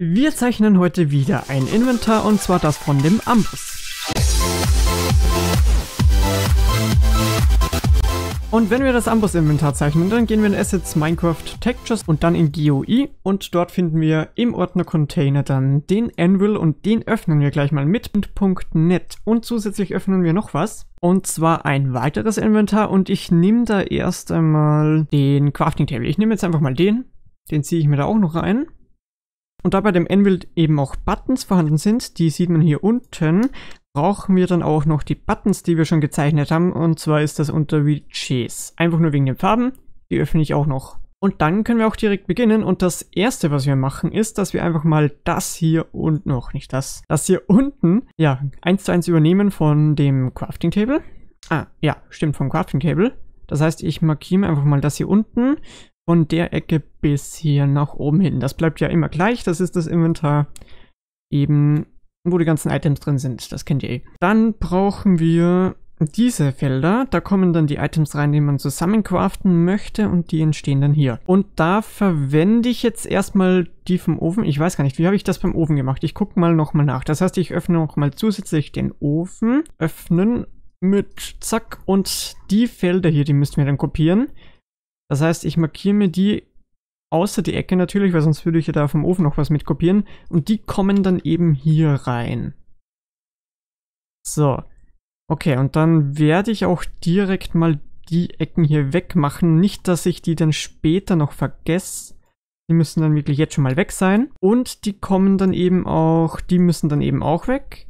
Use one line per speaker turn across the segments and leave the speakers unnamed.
Wir zeichnen heute wieder ein Inventar und zwar das von dem Amboss. Und wenn wir das Amboss-Inventar zeichnen, dann gehen wir in Assets, Minecraft, Textures und dann in GOI und dort finden wir im Ordner Container dann den Anvil und den öffnen wir gleich mal mit .net und zusätzlich öffnen wir noch was und zwar ein weiteres Inventar und ich nehme da erst einmal den Crafting Table. Ich nehme jetzt einfach mal den, den ziehe ich mir da auch noch rein und da bei dem Enwild eben auch Buttons vorhanden sind, die sieht man hier unten, brauchen wir dann auch noch die Buttons, die wir schon gezeichnet haben. Und zwar ist das unter Widgets. Einfach nur wegen den Farben. Die öffne ich auch noch. Und dann können wir auch direkt beginnen. Und das erste, was wir machen, ist, dass wir einfach mal das hier und noch nicht das, das hier unten, ja, eins zu eins übernehmen von dem Crafting Table. Ah, ja, stimmt, vom Crafting Table. Das heißt, ich markiere einfach mal das hier unten von der Ecke bis hier nach oben hin. Das bleibt ja immer gleich. Das ist das Inventar eben, wo die ganzen Items drin sind. Das kennt ihr eh. Dann brauchen wir diese Felder. Da kommen dann die Items rein, die man zusammencraften möchte und die entstehen dann hier. Und da verwende ich jetzt erstmal die vom Ofen. Ich weiß gar nicht, wie habe ich das beim Ofen gemacht? Ich gucke mal nochmal nach. Das heißt, ich öffne nochmal zusätzlich den Ofen. Öffnen mit Zack und die Felder hier, die müssen wir dann kopieren. Das heißt, ich markiere mir die außer die Ecke natürlich, weil sonst würde ich ja da vom Ofen noch was mitkopieren. Und die kommen dann eben hier rein. So. Okay, und dann werde ich auch direkt mal die Ecken hier wegmachen. Nicht, dass ich die dann später noch vergesse. Die müssen dann wirklich jetzt schon mal weg sein. Und die kommen dann eben auch, die müssen dann eben auch weg.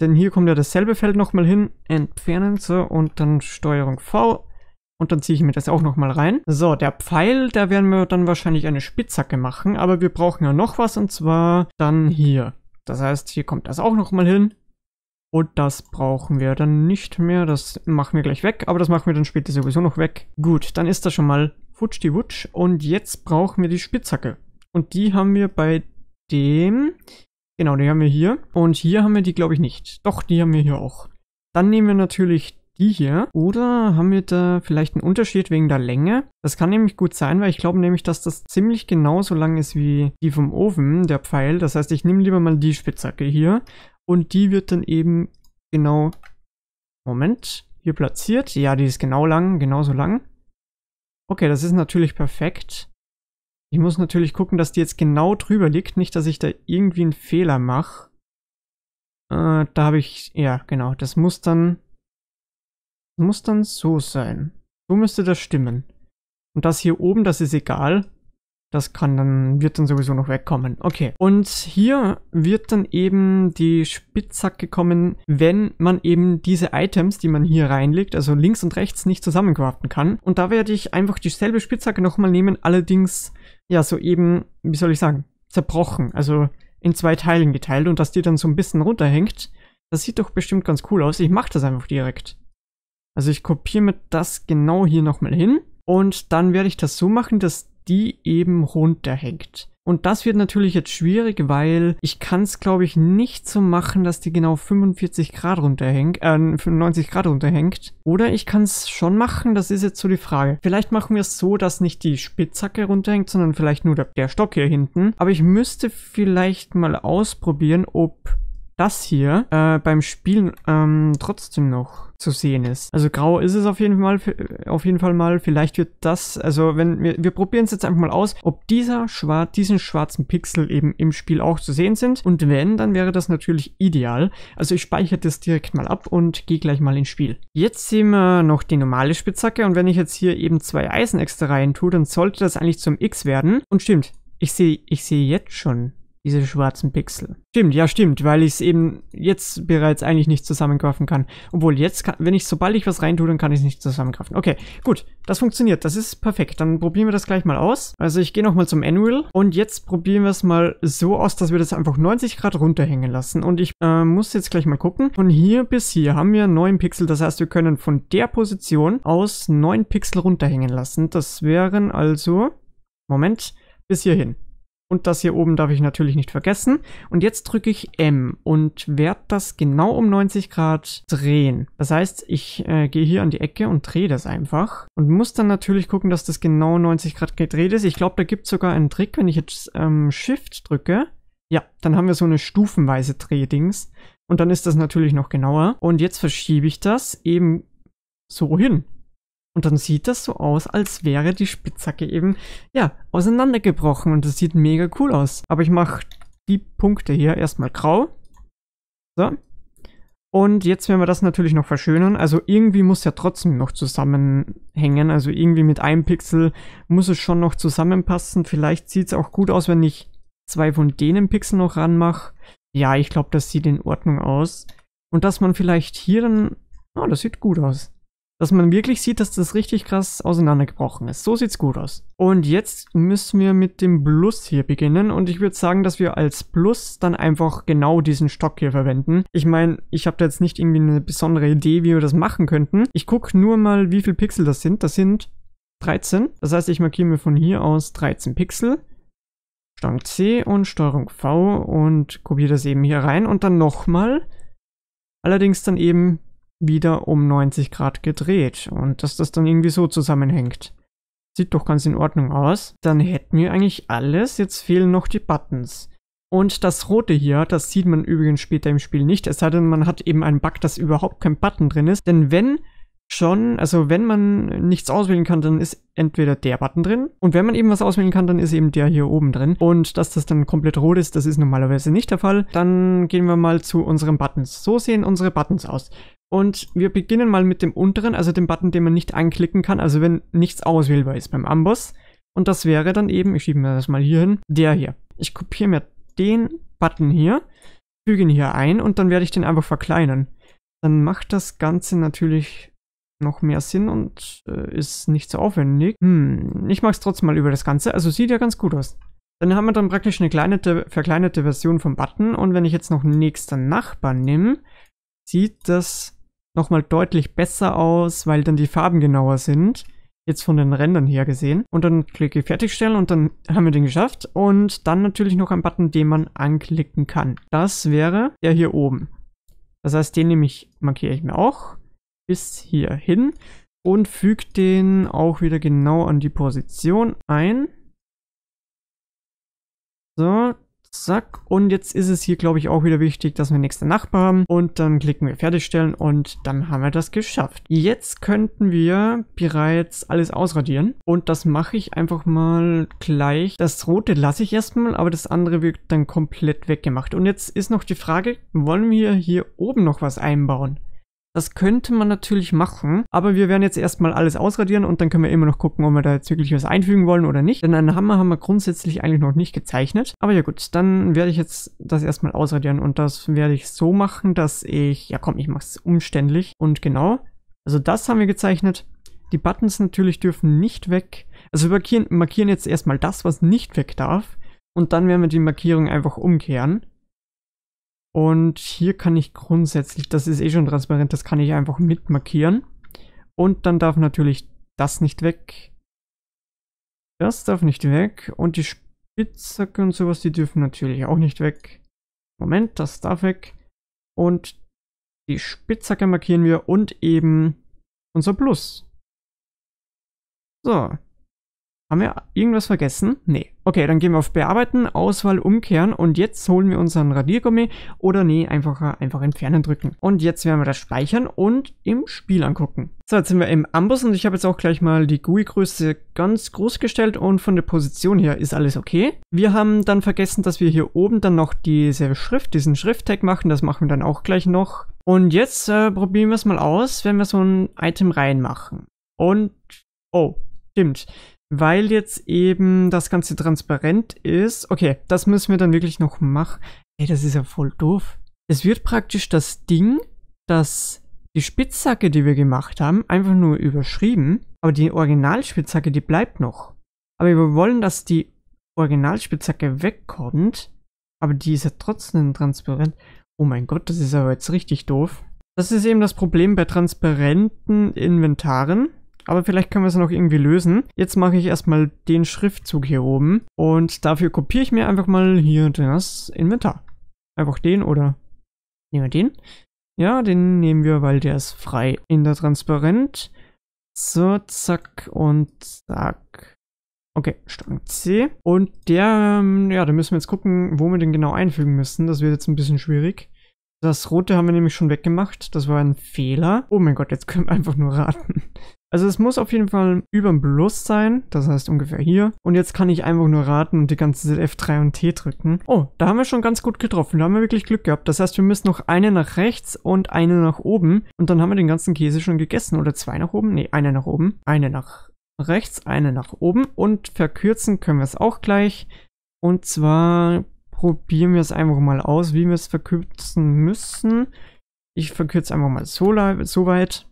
Denn hier kommt ja dasselbe Feld nochmal hin. Entfernen, so, und dann Steuerung V. Und dann ziehe ich mir das auch nochmal rein. So, der Pfeil, da werden wir dann wahrscheinlich eine Spitzhacke machen. Aber wir brauchen ja noch was und zwar dann hier. Das heißt, hier kommt das auch nochmal hin. Und das brauchen wir dann nicht mehr. Das machen wir gleich weg. Aber das machen wir dann später sowieso noch weg. Gut, dann ist das schon mal futsch die Wutsch. Und jetzt brauchen wir die Spitzhacke. Und die haben wir bei dem... Genau, die haben wir hier. Und hier haben wir die, glaube ich, nicht. Doch, die haben wir hier auch. Dann nehmen wir natürlich die hier. Oder haben wir da vielleicht einen Unterschied wegen der Länge? Das kann nämlich gut sein, weil ich glaube nämlich, dass das ziemlich genauso lang ist wie die vom Ofen, der Pfeil. Das heißt, ich nehme lieber mal die Spitzhacke hier und die wird dann eben genau, Moment, hier platziert. Ja, die ist genau lang, genauso lang. Okay, das ist natürlich perfekt. Ich muss natürlich gucken, dass die jetzt genau drüber liegt. Nicht, dass ich da irgendwie einen Fehler mache. Äh, da habe ich, ja genau, das muss dann muss dann so sein. So müsste das stimmen. Und das hier oben, das ist egal. Das kann dann, wird dann sowieso noch wegkommen. Okay. Und hier wird dann eben die Spitzhacke kommen, wenn man eben diese Items, die man hier reinlegt, also links und rechts nicht zusammencraften kann. Und da werde ich einfach dieselbe Spitzhacke nochmal nehmen, allerdings, ja, so eben, wie soll ich sagen, zerbrochen. Also in zwei Teilen geteilt und dass die dann so ein bisschen runterhängt. Das sieht doch bestimmt ganz cool aus. Ich mache das einfach direkt. Also ich kopiere mir das genau hier nochmal hin und dann werde ich das so machen, dass die eben runterhängt. Und das wird natürlich jetzt schwierig, weil ich kann es, glaube ich, nicht so machen, dass die genau 45 Grad runterhängt, äh, 95 Grad runterhängt. Oder ich kann es schon machen, das ist jetzt so die Frage. Vielleicht machen wir es so, dass nicht die Spitzhacke runterhängt, sondern vielleicht nur der, der Stock hier hinten. Aber ich müsste vielleicht mal ausprobieren, ob das hier äh, beim Spielen ähm, trotzdem noch zu sehen ist. Also grau ist es auf jeden Fall, auf jeden Fall mal. Vielleicht wird das, also wenn wir, wir probieren es jetzt einfach mal aus, ob dieser schwarz, diesen schwarzen Pixel eben im Spiel auch zu sehen sind. Und wenn, dann wäre das natürlich ideal. Also ich speichere das direkt mal ab und gehe gleich mal ins Spiel. Jetzt sehen wir noch die normale Spitzhacke und wenn ich jetzt hier eben zwei Eisen rein tue, dann sollte das eigentlich zum X werden. Und stimmt, ich sehe, ich sehe jetzt schon diese schwarzen Pixel. Stimmt, ja stimmt, weil ich es eben jetzt bereits eigentlich nicht zusammenkraffen kann. Obwohl jetzt, kann, wenn ich, sobald ich was reintue, dann kann ich es nicht zusammenkraffen. Okay, gut, das funktioniert, das ist perfekt. Dann probieren wir das gleich mal aus. Also ich gehe nochmal zum Anvil und jetzt probieren wir es mal so aus, dass wir das einfach 90 Grad runterhängen lassen. Und ich äh, muss jetzt gleich mal gucken. Von hier bis hier haben wir 9 Pixel, das heißt wir können von der Position aus 9 Pixel runterhängen lassen. Das wären also, Moment, bis hierhin. Und das hier oben darf ich natürlich nicht vergessen. Und jetzt drücke ich M und werde das genau um 90 Grad drehen. Das heißt, ich äh, gehe hier an die Ecke und drehe das einfach. Und muss dann natürlich gucken, dass das genau 90 Grad gedreht ist. Ich glaube, da gibt es sogar einen Trick, wenn ich jetzt ähm, Shift drücke. Ja, dann haben wir so eine stufenweise Drehdings. Und dann ist das natürlich noch genauer. Und jetzt verschiebe ich das eben so hin. Und dann sieht das so aus, als wäre die Spitzhacke eben, ja, auseinandergebrochen. Und das sieht mega cool aus. Aber ich mache die Punkte hier erstmal grau. So. Und jetzt werden wir das natürlich noch verschönern. Also irgendwie muss ja trotzdem noch zusammenhängen. Also irgendwie mit einem Pixel muss es schon noch zusammenpassen. Vielleicht sieht es auch gut aus, wenn ich zwei von denen Pixel noch ranmache. Ja, ich glaube, das sieht in Ordnung aus. Und dass man vielleicht hier dann... Oh, das sieht gut aus dass man wirklich sieht, dass das richtig krass auseinandergebrochen ist. So sieht's gut aus. Und jetzt müssen wir mit dem Plus hier beginnen und ich würde sagen, dass wir als Plus dann einfach genau diesen Stock hier verwenden. Ich meine, ich habe da jetzt nicht irgendwie eine besondere Idee, wie wir das machen könnten. Ich gucke nur mal, wie viele Pixel das sind. Das sind 13. Das heißt, ich markiere mir von hier aus 13 Pixel. Stang C und Steuerung V und kopiere das eben hier rein und dann nochmal. Allerdings dann eben wieder um 90 Grad gedreht und dass das dann irgendwie so zusammenhängt. Sieht doch ganz in Ordnung aus. Dann hätten wir eigentlich alles, jetzt fehlen noch die Buttons. Und das rote hier, das sieht man übrigens später im Spiel nicht, es sei denn, man hat eben einen Bug, dass überhaupt kein Button drin ist. Denn wenn schon, also wenn man nichts auswählen kann, dann ist entweder der Button drin und wenn man eben was auswählen kann, dann ist eben der hier oben drin. Und dass das dann komplett rot ist, das ist normalerweise nicht der Fall. Dann gehen wir mal zu unseren Buttons. So sehen unsere Buttons aus. Und wir beginnen mal mit dem unteren, also dem Button, den man nicht anklicken kann, also wenn nichts auswählbar ist beim Amboss. Und das wäre dann eben, ich schiebe mir das mal hier hin, der hier. Ich kopiere mir den Button hier, füge ihn hier ein und dann werde ich den einfach verkleinern. Dann macht das Ganze natürlich noch mehr Sinn und äh, ist nicht so aufwendig. Hm, ich mag es trotzdem mal über das Ganze, also sieht ja ganz gut aus. Dann haben wir dann praktisch eine kleinete, verkleinerte Version vom Button und wenn ich jetzt noch nächster Nachbar nehme, sieht das nochmal deutlich besser aus, weil dann die Farben genauer sind. Jetzt von den Rändern her gesehen. Und dann klicke ich fertigstellen und dann haben wir den geschafft. Und dann natürlich noch ein Button, den man anklicken kann. Das wäre der hier oben. Das heißt, den nehme ich, markiere ich mir auch bis hier hin und füge den auch wieder genau an die Position ein. So, Zack. Und jetzt ist es hier, glaube ich, auch wieder wichtig, dass wir nächste Nachbar haben. Und dann klicken wir fertigstellen und dann haben wir das geschafft. Jetzt könnten wir bereits alles ausradieren. Und das mache ich einfach mal gleich. Das rote lasse ich erstmal, aber das andere wird dann komplett weggemacht. Und jetzt ist noch die Frage, wollen wir hier oben noch was einbauen? Das könnte man natürlich machen, aber wir werden jetzt erstmal alles ausradieren und dann können wir immer noch gucken, ob wir da jetzt wirklich was einfügen wollen oder nicht. Denn einen Hammer haben wir grundsätzlich eigentlich noch nicht gezeichnet. Aber ja gut, dann werde ich jetzt das erstmal ausradieren und das werde ich so machen, dass ich, ja komm, ich mache es umständlich und genau. Also das haben wir gezeichnet. Die Buttons natürlich dürfen nicht weg. Also wir markieren, jetzt erstmal das, was nicht weg darf. Und dann werden wir die Markierung einfach umkehren. Und hier kann ich grundsätzlich, das ist eh schon transparent, das kann ich einfach mitmarkieren. Und dann darf natürlich das nicht weg. Das darf nicht weg. Und die Spitzhacke und sowas, die dürfen natürlich auch nicht weg. Moment, das darf weg. Und die Spitzhacke markieren wir und eben unser Plus. So. Haben wir irgendwas vergessen? Nee. Okay, dann gehen wir auf Bearbeiten, Auswahl umkehren und jetzt holen wir unseren Radiergummi oder nee, einfach, einfach entfernen drücken. Und jetzt werden wir das speichern und im Spiel angucken. So, jetzt sind wir im Amboss und ich habe jetzt auch gleich mal die GUI-Größe ganz groß gestellt und von der Position her ist alles okay. Wir haben dann vergessen, dass wir hier oben dann noch diese Schrift, diesen Schrifttag machen, das machen wir dann auch gleich noch. Und jetzt äh, probieren wir es mal aus, wenn wir so ein Item reinmachen. Und, oh, stimmt weil jetzt eben das Ganze transparent ist. Okay, das müssen wir dann wirklich noch machen. Ey, das ist ja voll doof. Es wird praktisch das Ding, das die Spitzhacke, die wir gemacht haben, einfach nur überschrieben. Aber die Originalspitzhacke, die bleibt noch. Aber wir wollen, dass die Originalspitzhacke wegkommt. Aber die ist ja trotzdem transparent. Oh mein Gott, das ist aber jetzt richtig doof. Das ist eben das Problem bei transparenten Inventaren. Aber vielleicht können wir es noch irgendwie lösen. Jetzt mache ich erstmal den Schriftzug hier oben. Und dafür kopiere ich mir einfach mal hier das Inventar. Einfach den oder nehmen wir den. Ja, den nehmen wir, weil der ist frei in der Transparent. So, zack und zack. Okay, Strang C. Und der, ähm, ja, da müssen wir jetzt gucken, wo wir den genau einfügen müssen. Das wird jetzt ein bisschen schwierig. Das rote haben wir nämlich schon weggemacht. Das war ein Fehler. Oh mein Gott, jetzt können wir einfach nur raten. Also es muss auf jeden Fall über dem Plus sein, das heißt ungefähr hier. Und jetzt kann ich einfach nur raten und die ganze Zeit F3 und T drücken. Oh, da haben wir schon ganz gut getroffen, da haben wir wirklich Glück gehabt. Das heißt, wir müssen noch eine nach rechts und eine nach oben. Und dann haben wir den ganzen Käse schon gegessen. Oder zwei nach oben? nee, eine nach oben. Eine nach rechts, eine nach oben. Und verkürzen können wir es auch gleich. Und zwar probieren wir es einfach mal aus, wie wir es verkürzen müssen. Ich verkürze einfach mal so, so weit.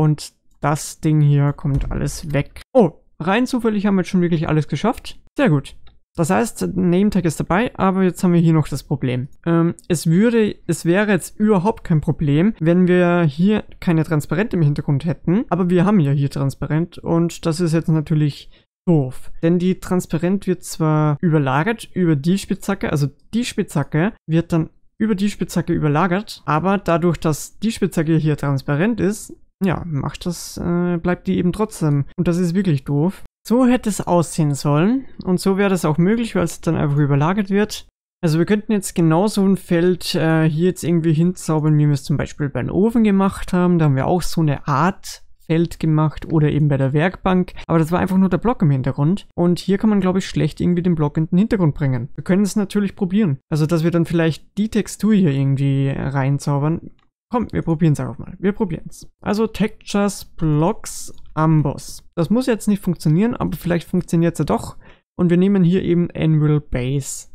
Und das Ding hier kommt alles weg. Oh, rein zufällig haben wir jetzt schon wirklich alles geschafft. Sehr gut. Das heißt, Name Tag ist dabei, aber jetzt haben wir hier noch das Problem. Ähm, es würde, es wäre jetzt überhaupt kein Problem, wenn wir hier keine Transparente im Hintergrund hätten, aber wir haben ja hier Transparent und das ist jetzt natürlich doof. Denn die Transparent wird zwar überlagert über die Spitzhacke, also die Spitzhacke wird dann über die Spitzhacke überlagert, aber dadurch, dass die Spitzhacke hier transparent ist, ja, macht das, äh, bleibt die eben trotzdem. Und das ist wirklich doof. So hätte es aussehen sollen und so wäre das auch möglich, weil es dann einfach überlagert wird. Also wir könnten jetzt genauso ein Feld äh, hier jetzt irgendwie hinzaubern, wie wir es zum Beispiel beim Ofen gemacht haben. Da haben wir auch so eine Art Feld gemacht oder eben bei der Werkbank. Aber das war einfach nur der Block im Hintergrund. Und hier kann man, glaube ich, schlecht irgendwie den Block in den Hintergrund bringen. Wir können es natürlich probieren. Also, dass wir dann vielleicht die Textur hier irgendwie reinzaubern, Komm, wir probieren es einfach mal. Wir probieren es. Also Textures, Blocks, Amboss. Das muss jetzt nicht funktionieren, aber vielleicht funktioniert es ja doch. Und wir nehmen hier eben Anvil Base.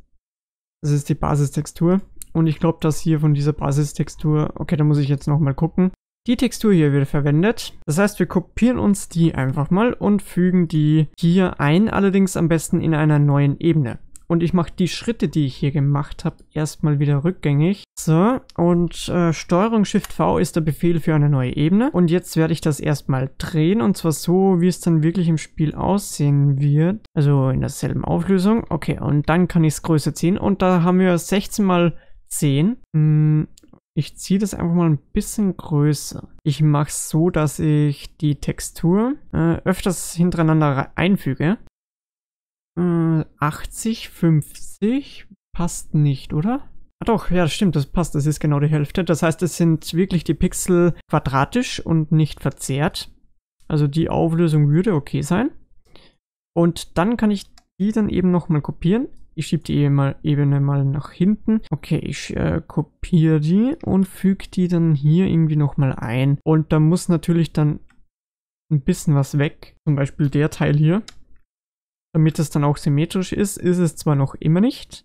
Das ist die Basistextur. Und ich glaube, dass hier von dieser Basistextur, okay, da muss ich jetzt nochmal gucken, die Textur hier wird verwendet. Das heißt, wir kopieren uns die einfach mal und fügen die hier ein, allerdings am besten in einer neuen Ebene. Und ich mache die Schritte, die ich hier gemacht habe, erstmal wieder rückgängig. So, und äh, Steuerung Shift V ist der Befehl für eine neue Ebene. Und jetzt werde ich das erstmal drehen und zwar so, wie es dann wirklich im Spiel aussehen wird. Also in derselben Auflösung. Okay, und dann kann ich es größer ziehen. Und da haben wir 16 mal 10. Hm, ich ziehe das einfach mal ein bisschen größer. Ich mache es so, dass ich die Textur äh, öfters hintereinander einfüge. 80, äh, 50 passt nicht, oder? Ah doch, ja, stimmt, das passt, das ist genau die Hälfte. Das heißt, es sind wirklich die Pixel quadratisch und nicht verzerrt. Also die Auflösung würde okay sein. Und dann kann ich die dann eben nochmal kopieren. Ich schiebe die eh Ebene mal nach hinten. Okay, ich äh, kopiere die und füge die dann hier irgendwie nochmal ein. Und da muss natürlich dann ein bisschen was weg. Zum Beispiel der Teil hier. Damit es dann auch symmetrisch ist, ist es zwar noch immer nicht,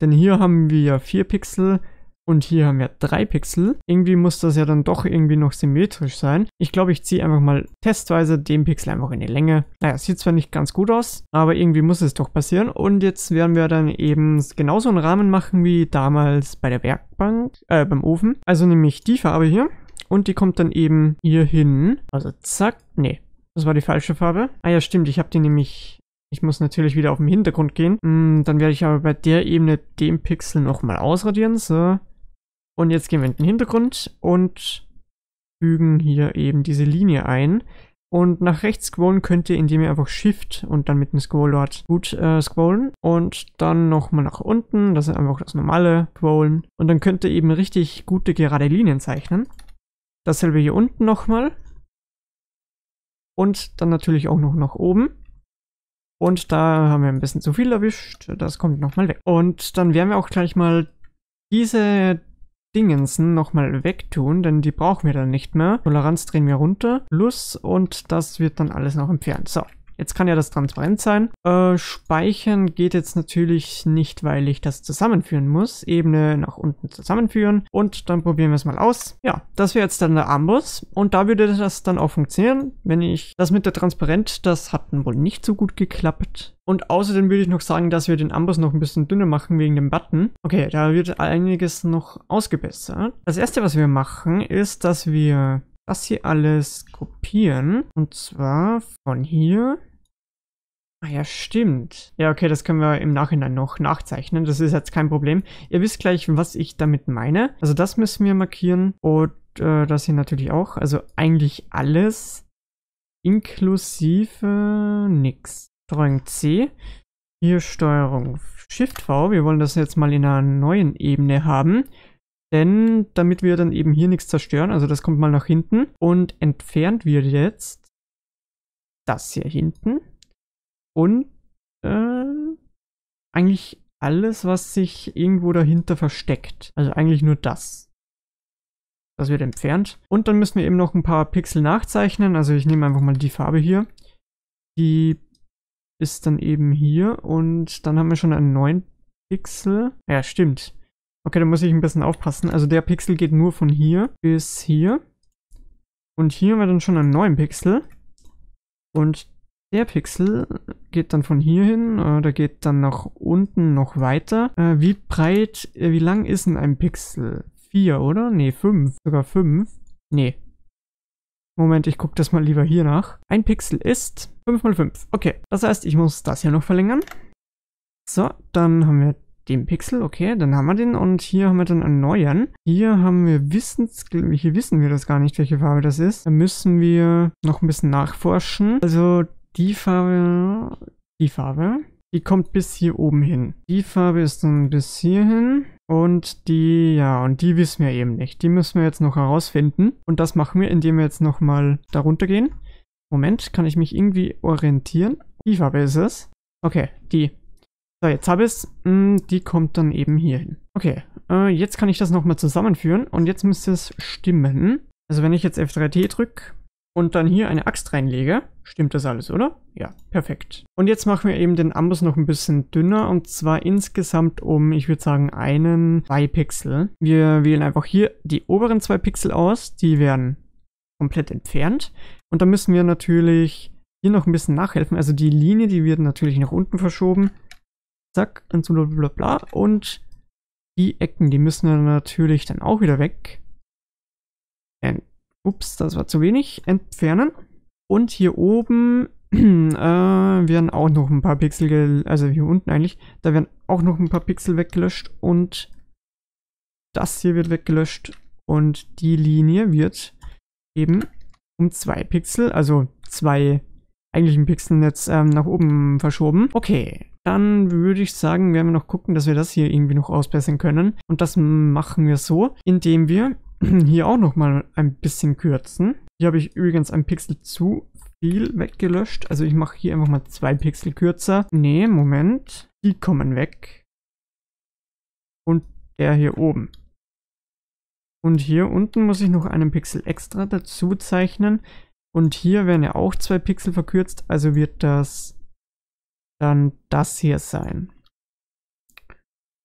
denn hier haben wir 4 Pixel und hier haben wir 3 Pixel. Irgendwie muss das ja dann doch irgendwie noch symmetrisch sein. Ich glaube, ich ziehe einfach mal testweise den Pixel einfach in die Länge. Naja, sieht zwar nicht ganz gut aus, aber irgendwie muss es doch passieren. Und jetzt werden wir dann eben genauso einen Rahmen machen wie damals bei der Werkbank, äh, beim Ofen. Also nämlich die Farbe hier. Und die kommt dann eben hier hin. Also zack, nee, das war die falsche Farbe. Ah ja, stimmt, ich habe die nämlich ich muss natürlich wieder auf den Hintergrund gehen. Mm, dann werde ich aber bei der Ebene den Pixel nochmal ausradieren. So. Und jetzt gehen wir in den Hintergrund und fügen hier eben diese Linie ein. Und nach rechts scrollen könnt ihr, indem ihr einfach Shift und dann mit dem Scrollrad gut äh, scrollen. Und dann nochmal nach unten, das ist einfach das normale Scrollen. Und dann könnt ihr eben richtig gute gerade Linien zeichnen. Dasselbe hier unten nochmal. Und dann natürlich auch noch nach oben. Und da haben wir ein bisschen zu viel erwischt. Das kommt nochmal weg. Und dann werden wir auch gleich mal diese Dingensen nochmal wegtun, denn die brauchen wir dann nicht mehr. Toleranz drehen wir runter. Plus und das wird dann alles noch entfernt. So. Jetzt kann ja das transparent sein. Äh, speichern geht jetzt natürlich nicht, weil ich das zusammenführen muss. Ebene nach unten zusammenführen. Und dann probieren wir es mal aus. Ja, das wäre jetzt dann der Amboss. Und da würde das dann auch funktionieren. Wenn ich das mit der Transparent, das hat wohl nicht so gut geklappt. Und außerdem würde ich noch sagen, dass wir den Amboss noch ein bisschen dünner machen wegen dem Button. Okay, da wird einiges noch ausgebessert. Das erste, was wir machen, ist, dass wir das hier alles kopieren. Und zwar von hier. Ah ja, stimmt. Ja, okay, das können wir im Nachhinein noch nachzeichnen. Das ist jetzt kein Problem. Ihr wisst gleich, was ich damit meine. Also das müssen wir markieren. Und äh, das hier natürlich auch. Also eigentlich alles. Inklusive nix. Steuerung C. Hier Steuerung Shift V. Wir wollen das jetzt mal in einer neuen Ebene haben. Denn damit wir dann eben hier nichts zerstören, also das kommt mal nach hinten und entfernt wird jetzt das hier hinten und äh, eigentlich alles, was sich irgendwo dahinter versteckt. Also eigentlich nur das. Das wird entfernt. Und dann müssen wir eben noch ein paar Pixel nachzeichnen. Also ich nehme einfach mal die Farbe hier. Die ist dann eben hier und dann haben wir schon einen neuen Pixel. Ja, stimmt. Okay, da muss ich ein bisschen aufpassen. Also der Pixel geht nur von hier bis hier. Und hier haben wir dann schon einen neuen Pixel. Und der Pixel geht dann von hier hin, äh, der geht dann nach unten noch weiter. Äh, wie breit, äh, wie lang ist denn ein Pixel? Vier, oder? Ne, fünf. Sogar fünf. Ne. Moment, ich gucke das mal lieber hier nach. Ein Pixel ist 5 mal 5. Okay, das heißt, ich muss das hier noch verlängern. So, dann haben wir den Pixel, okay, dann haben wir den und hier haben wir dann einen neuen. Hier haben wir Wissens, hier wissen wir das gar nicht, welche Farbe das ist. Da müssen wir noch ein bisschen nachforschen. Also die Farbe, die Farbe, die kommt bis hier oben hin. Die Farbe ist dann bis hierhin. Und die, ja, und die wissen wir eben nicht. Die müssen wir jetzt noch herausfinden. Und das machen wir, indem wir jetzt nochmal darunter gehen. Moment, kann ich mich irgendwie orientieren? Die Farbe ist es. Okay, die. So, jetzt habe ich es. Hm, die kommt dann eben hier hin. Okay, äh, jetzt kann ich das nochmal zusammenführen und jetzt müsste es stimmen. Also wenn ich jetzt F3T drücke und dann hier eine Axt reinlege, stimmt das alles, oder? Ja, perfekt. Und jetzt machen wir eben den Amboss noch ein bisschen dünner und zwar insgesamt um, ich würde sagen, einen, zwei Pixel. Wir wählen einfach hier die oberen zwei Pixel aus, die werden komplett entfernt. Und dann müssen wir natürlich hier noch ein bisschen nachhelfen. Also die Linie, die wird natürlich nach unten verschoben zack, und so bla bla. Und die Ecken, die müssen dann natürlich dann auch wieder weg. Ent Ups, das war zu wenig. Entfernen. Und hier oben äh, werden auch noch ein paar Pixel, also hier unten eigentlich, da werden auch noch ein paar Pixel weggelöscht und das hier wird weggelöscht und die Linie wird eben um zwei Pixel, also zwei eigentlichen Pixeln jetzt ähm, nach oben verschoben. Okay, dann würde ich sagen, werden wir noch gucken, dass wir das hier irgendwie noch ausbessern können. Und das machen wir so, indem wir hier auch nochmal ein bisschen kürzen. Hier habe ich übrigens ein Pixel zu viel weggelöscht. Also ich mache hier einfach mal zwei Pixel kürzer. Nee, Moment. Die kommen weg. Und der hier oben. Und hier unten muss ich noch einen Pixel extra dazu zeichnen. Und hier werden ja auch zwei Pixel verkürzt. Also wird das dann das hier sein.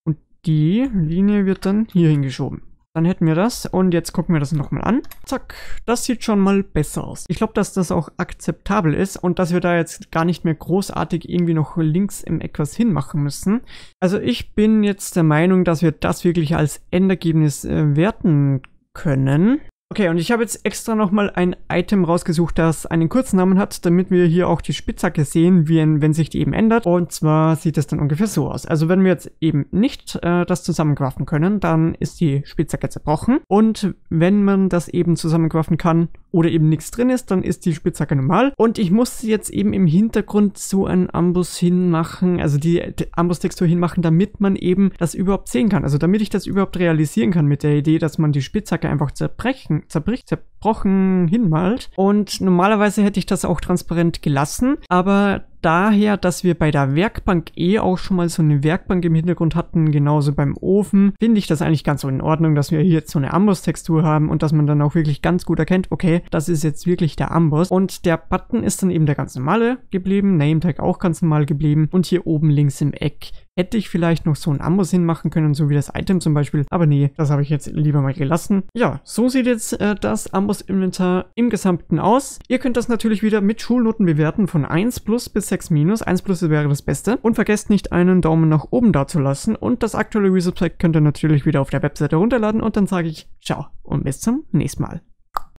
Und die Linie wird dann hier hingeschoben. Dann hätten wir das und jetzt gucken wir das nochmal an. Zack, das sieht schon mal besser aus. Ich glaube, dass das auch akzeptabel ist und dass wir da jetzt gar nicht mehr großartig irgendwie noch links im Eck was hinmachen müssen. Also ich bin jetzt der Meinung, dass wir das wirklich als Endergebnis äh, werten können. Okay, und ich habe jetzt extra nochmal ein Item rausgesucht, das einen kurzen Namen hat, damit wir hier auch die Spitzhacke sehen, wenn, wenn sich die eben ändert. Und zwar sieht das dann ungefähr so aus. Also wenn wir jetzt eben nicht äh, das zusammenquaffen können, dann ist die Spitzhacke zerbrochen. Und wenn man das eben zusammenquaffen kann oder eben nichts drin ist, dann ist die Spitzhacke normal. Und ich muss jetzt eben im Hintergrund so einen Ambus hinmachen, also die, die Amboss-Textur hinmachen, damit man eben das überhaupt sehen kann. Also damit ich das überhaupt realisieren kann mit der Idee, dass man die Spitzhacke einfach zerbrechen zerbrochen, zerbricht, zerbrochen hinmalt. Und normalerweise hätte ich das auch transparent gelassen, aber daher, dass wir bei der Werkbank eh auch schon mal so eine Werkbank im Hintergrund hatten, genauso beim Ofen, finde ich das eigentlich ganz so in Ordnung, dass wir hier jetzt so eine Amboss-Textur haben und dass man dann auch wirklich ganz gut erkennt, okay, das ist jetzt wirklich der Amboss. Und der Button ist dann eben der ganz normale geblieben, Nametag auch ganz normal geblieben und hier oben links im Eck Hätte ich vielleicht noch so einen Amboss hinmachen können, so wie das Item zum Beispiel. Aber nee, das habe ich jetzt lieber mal gelassen. Ja, so sieht jetzt äh, das Amboss-Inventar im Gesamten aus. Ihr könnt das natürlich wieder mit Schulnoten bewerten von 1 plus bis 6 minus, 1 plus wäre das Beste. Und vergesst nicht einen Daumen nach oben da zu lassen und das aktuelle Resource Pack könnt ihr natürlich wieder auf der Webseite runterladen und dann sage ich ciao und bis zum nächsten Mal.